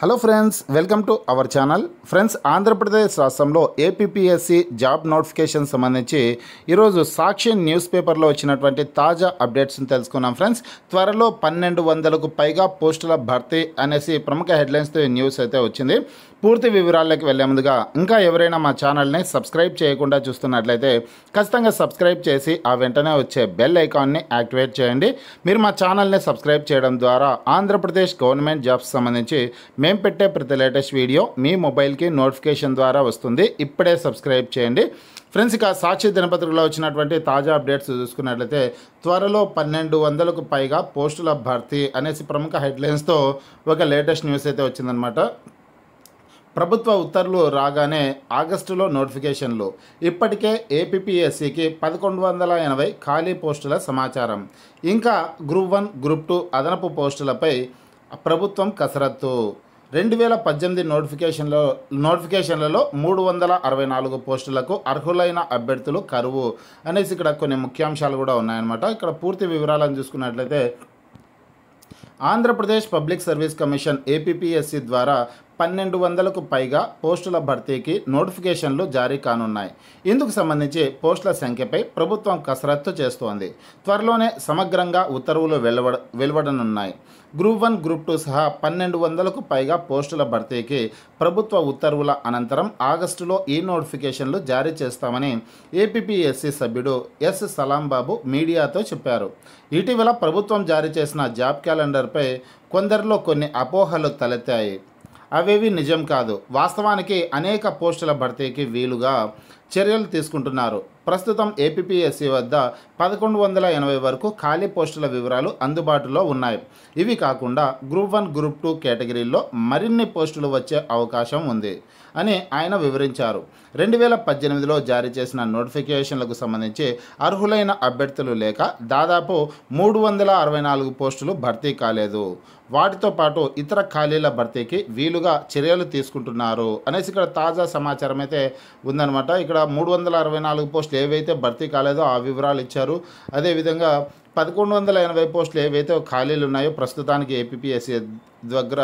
hello friends welcome to our channel friends Andhra Pradesh రాష్ట్రంలో APPSC job notification సంబంధించి ఈరోజు సాక్షి news పేపర్లో వచ్చినటువంటి తాజా అప్డేట్స్ని తెలుసుకున్నాం ఫ్రెండ్స్ త్వరలో పన్నెండు వందలకు పైగా పోస్టుల భర్తీ అనేసి ప్రముఖ హెడ్లైన్స్తో న్యూస్ అయితే వచ్చింది పూర్తి వివరాల్లోకి వెళ్లే ముందుగా ఇంకా ఎవరైనా మా ఛానల్ని సబ్స్క్రైబ్ చేయకుండా చూస్తున్నట్లయితే ఖచ్చితంగా సబ్స్క్రైబ్ చేసి ఆ వెంటనే వచ్చే బెల్ ఐకాన్ని యాక్టివేట్ చేయండి మీరు మా ఛానల్ని సబ్స్క్రైబ్ చేయడం ద్వారా ఆంధ్రప్రదేశ్ గవర్నమెంట్ జాబ్స్ సంబంధించి మేము పెట్టే ప్రతి లేటెస్ట్ వీడియో మీ మొబైల్కి నోటిఫికేషన్ ద్వారా వస్తుంది ఇప్పుడే సబ్స్క్రైబ్ చేయండి ఫ్రెండ్స్ ఇక సాక్షి దినపత్రికలో వచ్చినటువంటి తాజా అప్డేట్స్ చూసుకున్నట్లయితే త్వరలో పన్నెండు వందలకు పైగా పోస్టుల భర్తీ అనేసి ప్రముఖ హెడ్లైన్స్తో ఒక లేటెస్ట్ న్యూస్ అయితే వచ్చిందనమాట ప్రభుత్వ ఉత్తర్వులు రాగానే ఆగస్టులో నోటిఫికేషన్లు ఇప్పటికే ఏపీఎస్సికి పదకొండు వందల ఎనభై ఖాళీ పోస్టుల సమాచారం ఇంకా గ్రూప్ వన్ గ్రూప్ టూ అదనపు పోస్టులపై ప్రభుత్వం కసరత్తు రెండు వేల పద్దెనిమిది నోటిఫికేషన్లో నోటిఫికేషన్లలో మూడు వందల అరవై నాలుగు పోస్టులకు అర్హులైన అభ్యర్థులు కరువు అనేసి ఇక్కడ కొన్ని ముఖ్యాంశాలు కూడా ఉన్నాయన్నమాట ఇక్కడ పూర్తి వివరాలను చూసుకున్నట్లయితే Andhra Pradesh public service commission APSC ద్వారా పన్నెండు వందలకు పైగా పోస్టుల భర్తీకి నోటిఫికేషన్లు జారీ కానున్నాయి ఇందుకు సంబంధించి పోస్టుల సంఖ్యపై ప్రభుత్వం కసరత్తు చేస్తోంది త్వరలోనే సమగ్రంగా ఉత్తర్వులు వెలువడ వెలువడనున్నాయి గ్రూప్ వన్ గ్రూప్ టూ సహా పన్నెండు వందలకు పైగా పోస్టుల భర్తీకి ప్రభుత్వ ఉత్తర్వుల అనంతరం ఆగస్టులో ఈ నోటిఫికేషన్లు జారీ చేస్తామని ఏపీఎస్సీ సభ్యుడు ఎస్ సలాంబాబు మీడియాతో చెప్పారు ఇటీవల ప్రభుత్వం జారీ చేసిన జాబ్ క్యాలెండర్పై కొందరిలో కొన్ని అపోహలు తలెత్తాయి అవేవి నిజం కాదు వాస్తవానికి అనేక పోస్టుల భర్తీకి వీలుగా చర్యలు తీసుకుంటున్నారు ప్రస్తుతం ఏపీఎస్సీ వద్ద పదకొండు వందల ఎనభై వరకు ఖాళీ పోస్టుల వివరాలు అందుబాటులో ఉన్నాయి ఇవి కాకుండా గ్రూప్ వన్ గ్రూప్ టూ కేటగిరీల్లో మరిన్ని పోస్టులు వచ్చే అవకాశం ఉంది అని ఆయన వివరించారు రెండు వేల పద్దెనిమిదిలో జారీ చేసిన నోటిఫికేషన్లకు సంబంధించి అర్హులైన అభ్యర్థులు లేక దాదాపు మూడు వందల అరవై నాలుగు పోస్టులు భర్తీ కాలేదు వాటితో పాటు ఇతర ఖాళీల భర్తీకి వీలుగా చర్యలు తీసుకుంటున్నారు అనేసి ఇక్కడ తాజా సమాచారం అయితే ఉందన్నమాట ఇక్కడ ఇక్కడ మూడు వందల అరవై నాలుగు పోస్టులు ఏవైతే భర్తీ కాలేదో ఆ వివరాలు ఇచ్చారు అదేవిధంగా పదకొండు వందల ఎనభై పోస్టులు ఏవైతే ఖాళీలు ఉన్నాయో ప్రస్తుతానికి ఏపీఎస్సీ దగ్గర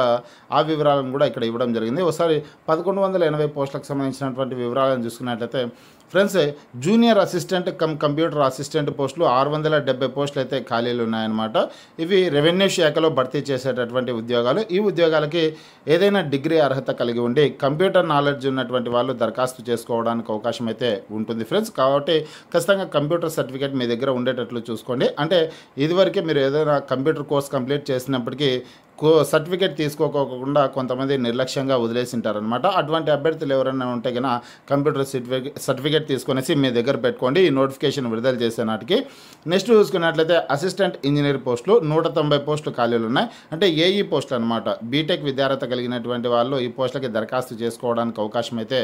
ఆ వివరాలను కూడా ఇక్కడ ఇవ్వడం జరిగింది ఒకసారి పదకొండు వందల ఎనభై పోస్టులకు సంబంధించినటువంటి వివరాలను చూసుకున్నట్లయితే friends junior assistant cum computer assistant పోస్టులు ఆరు వందల డెబ్బై పోస్టులు అయితే ఖాళీలు ఉన్నాయన్నమాట ఇవి రెవెన్యూ శాఖలో భర్తీ చేసేటటువంటి ఉద్యోగాలు ఈ ఉద్యోగాలకి ఏదైనా డిగ్రీ అర్హత కలిగి ఉండి కంప్యూటర్ నాలెడ్జ్ ఉన్నటువంటి వాళ్ళు దరఖాస్తు చేసుకోవడానికి అవకాశం అయితే ఉంటుంది ఫ్రెండ్స్ కాబట్టి ఖచ్చితంగా కంప్యూటర్ సర్టిఫికేట్ మీ దగ్గర ఉండేటట్లు చూసుకోండి అంటే ఇదివరకే మీరు ఏదైనా కంప్యూటర్ కోర్స్ కంప్లీట్ చేసినప్పటికీ కో సర్టిఫికేట్ తీసుకోకోకుండా కొంతమంది నిర్లక్ష్యంగా వదిలేసింటారనమాట అటువంటి అభ్యర్థులు ఎవరైనా ఉంటే కనుక కంప్యూటర్ సర్టిఫికేట్ తీసుకునేసి మీ దగ్గర పెట్టుకోండి ఈ నోటిఫికేషన్ విడుదల చేసే నాటికి నెక్స్ట్ చూసుకున్నట్లయితే అసిస్టెంట్ ఇంజనీర్ పోస్టులు నూట తొంభై పోస్టులు ఖాళీలు ఉన్నాయి అంటే ఏఈ పోస్టులు అనమాట బీటెక్ విద్యార్హత కలిగినటువంటి వాళ్ళు ఈ పోస్టులకి దరఖాస్తు చేసుకోవడానికి అవకాశం అయితే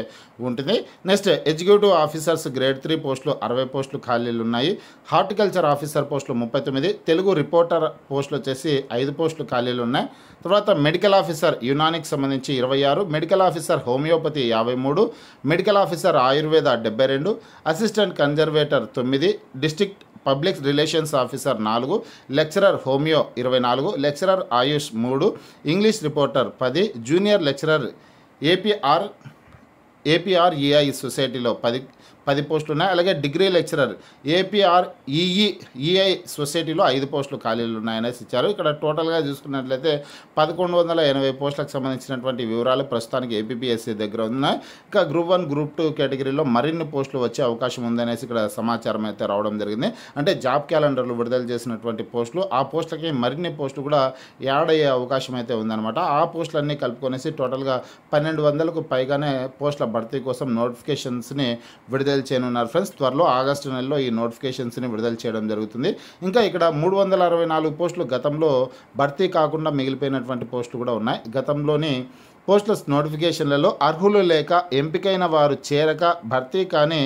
ఉంటుంది next executive officers grade three పోస్టులు అరవై పోస్టులు ఖాళీలు ఉన్నాయి హార్టికల్చర్ ఆఫీసర్ పోస్టులు ముప్పై తొమ్మిది తెలుగు రిపోర్టర్ పోస్టులు వచ్చేసి ఐదు పోస్టులు ఖాళీలు ఉన్నాయి ఉన్నాయి తర్వాత మెడికల్ ఆఫీసర్ యునానికి సంబంధించి ఇరవై ఆరు మెడికల్ ఆఫీసర్ హోమియోపతి యాభై మూడు మెడికల్ ఆఫీసర్ ఆయుర్వేద డెబ్బై రెండు అసిస్టెంట్ కన్జర్వేటర్ తొమ్మిది డిస్ట్రిక్ట్ పబ్లిక్ రిలేషన్స్ ఆఫీసర్ నాలుగు లెక్చరర్ హోమియో ఇరవై నాలుగు లెక్చరర్ ఆయుష్ మూడు ఇంగ్లీష్ రిపోర్టర్ పది జూనియర్ లెక్చరర్ ఏపీఆర్ ఏపీఆర్ఈఐ సొసైటీలో పది పది పోస్టులు ఉన్నాయి అలాగే degree lecturer APR EE EI సొసైటీలో ఐదు పోస్టులు ఖాళీలు ఉన్నాయనేసి ఇచ్చారు ఇక్కడ టోటల్గా చూసుకున్నట్లయితే పదకొండు వందల ఎనభై పోస్టులకు సంబంధించినటువంటి వివరాలు ప్రస్తుతానికి ఏపీఎస్సీ దగ్గర ఉన్నాయి ఇంకా గ్రూప్ వన్ గ్రూప్ టూ కేటగిరీలో మరిన్ని పోస్టులు వచ్చే అవకాశం ఉందనేసి ఇక్కడ సమాచారం అయితే రావడం జరిగింది అంటే జాబ్ క్యాలెండర్లు విడుదల చేసినటువంటి పోస్టులు ఆ పోస్టులకి మరిన్ని పోస్టులు కూడా యాడ్ అయ్యే అవకాశం అయితే ఉందన్నమాట ఆ పోస్టులన్నీ కలుపుకొనేసి టోటల్గా పన్నెండు వందలకు పైగానే పోస్టుల భర్తీ కోసం నోటిఫికేషన్స్ని విడుదల విడుదల చేయనున్నారు ఫ్రెండ్స్ త్వరలో ఆగస్టు నెలలో ఈ నోటిఫికేషన్స్ని విడుదల చేయడం జరుగుతుంది ఇంకా ఇక్కడ మూడు వందల అరవై నాలుగు పోస్టులు గతంలో భర్తీ కాకుండా మిగిలిపోయినటువంటి పోస్టులు కూడా ఉన్నాయి గతంలోని పోస్టల్స్ నోటిఫికేషన్లలో అర్హులు లేక ఎంపికైన వారు చేరక భర్తీ కానీ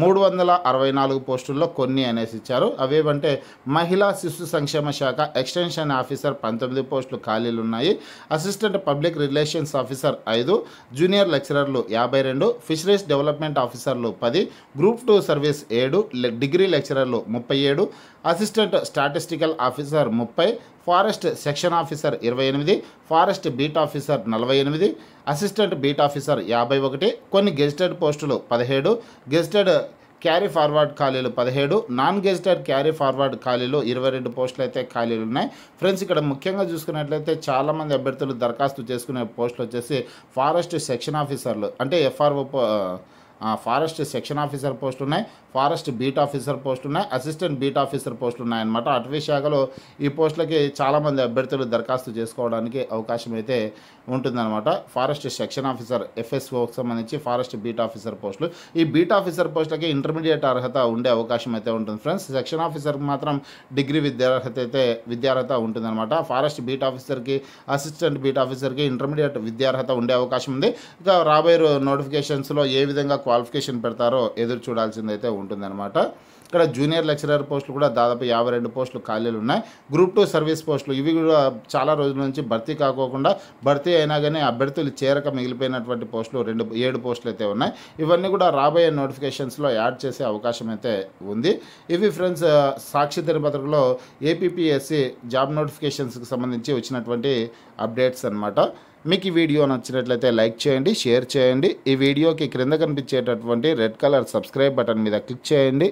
మూడు వందల అరవై నాలుగు పోస్టుల్లో కొన్ని అనేసి ఇచ్చారు అవేవంటే మహిళా శిశు సంక్షేమ శాఖ ఎక్స్టెన్షన్ ఆఫీసర్ పంతొమ్మిది పోస్టులు ఖాళీలు ఉన్నాయి అసిస్టెంట్ పబ్లిక్ రిలేషన్స్ ఆఫీసర్ ఐదు జూనియర్ లెక్చరర్లు యాభై రెండు ఫిషరీస్ డెవలప్మెంట్ ఆఫీసర్లు పది గ్రూప్ టూ సర్వీస్ ఏడు డిగ్రీ లెక్చరర్లు ముప్పై ఏడు అసిస్టెంట్ స్టాటిస్టికల్ ఆఫీసర్ ముప్పై ఫారెస్ట్ సెక్షన్ ఆఫీసర్ ఇరవై ఎనిమిది ఫారెస్ట్ బీట్ ఆఫీసర్ నలభై ఎనిమిది అసిస్టెంట్ బీట్ ఆఫీసర్ యాభై ఒకటి కొన్ని గెజిటెడ్ పోస్టులు పదిహేడు గెజిటెడ్ క్యారీ ఫార్వర్డ్ ఖాళీలు పదిహేడు నాన్ గెజిటెడ్ క్యారీ ఫార్వర్డ్ ఖాళీలు ఇరవై రెండు పోస్టులు అయితే ఖాళీలు ఉన్నాయి ఫ్రెండ్స్ ఇక్కడ ముఖ్యంగా చూసుకున్నట్లయితే చాలామంది అభ్యర్థులు దరఖాస్తు చేసుకునే పోస్టులు వచ్చేసి ఫారెస్ట్ సెక్షన్ ఆఫీసర్లు అంటే ఎఫ్ఆర్ఓ ఫారెస్ట్ సెక్షన్ ఆఫీసర్ పోస్టులు ఉన్నాయి ఫారెస్ట్ బీట్ ఆఫీసర్ పోస్టులు ఉన్నాయి అసిస్టెంట్ బీట్ ఆఫీసర్ పోస్టులు ఉన్నాయన్నమాట అటవీ శాఖలో ఈ పోస్టులకి చాలామంది అభ్యర్థులు దరఖాస్తు చేసుకోవడానికి అవకాశం అయితే ఉంటుందన్నమాట ఫారెస్ట్ సెక్షన్ ఆఫీసర్ ఎఫ్ఎస్ఓకి సంబంధించి ఫారెస్ట్ బీట్ ఆఫీసర్ పోస్టులు ఈ బీట్ ఆఫీసర్ పోస్టులకి ఇంటర్మీడియట్ అర్హత ఉండే అవకాశం అయితే ఉంటుంది ఫ్రెండ్స్ సెక్షన్ ఆఫీసర్కి మాత్రం డిగ్రీ విద్యార్హత అయితే విద్యార్హత ఉంటుందన్నమాట ఫారెస్ట్ బీట్ ఆఫీసర్కి అసిస్టెంట్ బీట్ ఆఫీసర్కి ఇంటర్మీడియట్ విద్యార్హత ఉండే అవకాశం ఉంది ఇక రాబోయే నోటిఫికేషన్స్లో ఏ విధంగా క్వాలిఫికేషన్ పెడతారో ఎదురు చూడాల్సిందైతే ఉంటుందన్నమాట ఇక్కడ జూనియర్ లెక్చరర్ పోస్టులు కూడా దాదాపు యాభై రెండు పోస్టులు ఖాళీలు ఉన్నాయి గ్రూప్ టూ సర్వీస్ పోస్టులు ఇవి కూడా చాలా రోజుల నుంచి భర్తీ కాకోకుండా భర్తీ అయినా కానీ అభ్యర్థులు చేరక మిగిలిపోయినటువంటి పోస్టులు రెండు ఏడు పోస్టులు అయితే ఉన్నాయి ఇవన్నీ కూడా రాబోయే నోటిఫికేషన్స్లో యాడ్ చేసే అవకాశం అయితే ఉంది ఇవి ఫ్రెండ్స్ సాక్షి దినపత్రికలో ఏపీపీఎస్సి జాబ్ నోటిఫికేషన్స్కి సంబంధించి వచ్చినటువంటి అప్డేట్స్ అనమాట మీకు ఈ వీడియో నచ్చినట్లయితే లైక్ చేయండి షేర్ చేయండి ఈ వీడియోకి క్రింద కనిపించేటటువంటి రెడ్ కలర్ సబ్స్క్రైబ్ బటన్ మీద క్లిక్ చేయండి